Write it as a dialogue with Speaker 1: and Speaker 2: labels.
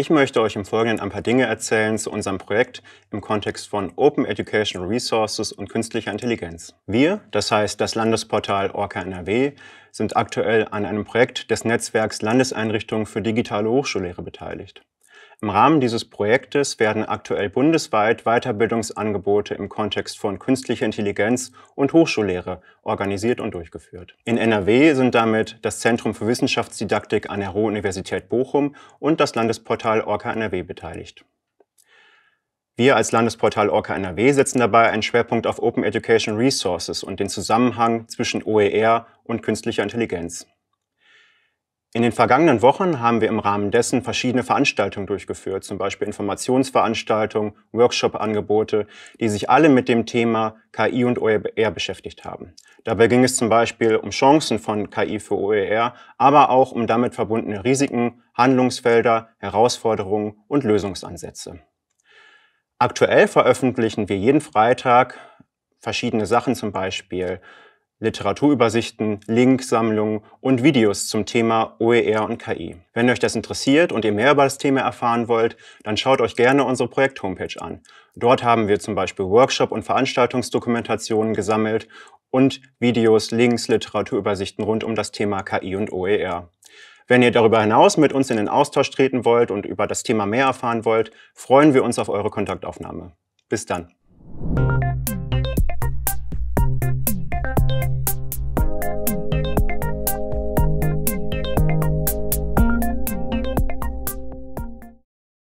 Speaker 1: Ich möchte euch im Folgenden ein paar Dinge erzählen zu unserem Projekt im Kontext von Open Educational Resources und künstlicher Intelligenz. Wir, das heißt das Landesportal Orca NRW, sind aktuell an einem Projekt des Netzwerks Landeseinrichtungen für digitale Hochschullehre beteiligt. Im Rahmen dieses Projektes werden aktuell bundesweit Weiterbildungsangebote im Kontext von künstlicher Intelligenz und Hochschullehre organisiert und durchgeführt. In NRW sind damit das Zentrum für Wissenschaftsdidaktik an der Ruhr-Universität Bochum und das Landesportal Orca NRW beteiligt. Wir als Landesportal Orca NRW setzen dabei einen Schwerpunkt auf Open Education Resources und den Zusammenhang zwischen OER und künstlicher Intelligenz. In den vergangenen Wochen haben wir im Rahmen dessen verschiedene Veranstaltungen durchgeführt, zum Beispiel Informationsveranstaltungen, Workshop-Angebote, die sich alle mit dem Thema KI und OER beschäftigt haben. Dabei ging es zum Beispiel um Chancen von KI für OER, aber auch um damit verbundene Risiken, Handlungsfelder, Herausforderungen und Lösungsansätze. Aktuell veröffentlichen wir jeden Freitag verschiedene Sachen, zum Beispiel Literaturübersichten, Linksammlungen und Videos zum Thema OER und KI. Wenn euch das interessiert und ihr mehr über das Thema erfahren wollt, dann schaut euch gerne unsere Projekt-Homepage an. Dort haben wir zum Beispiel Workshop- und Veranstaltungsdokumentationen gesammelt und Videos, Links, Literaturübersichten rund um das Thema KI und OER. Wenn ihr darüber hinaus mit uns in den Austausch treten wollt und über das Thema mehr erfahren wollt, freuen wir uns auf eure Kontaktaufnahme. Bis dann.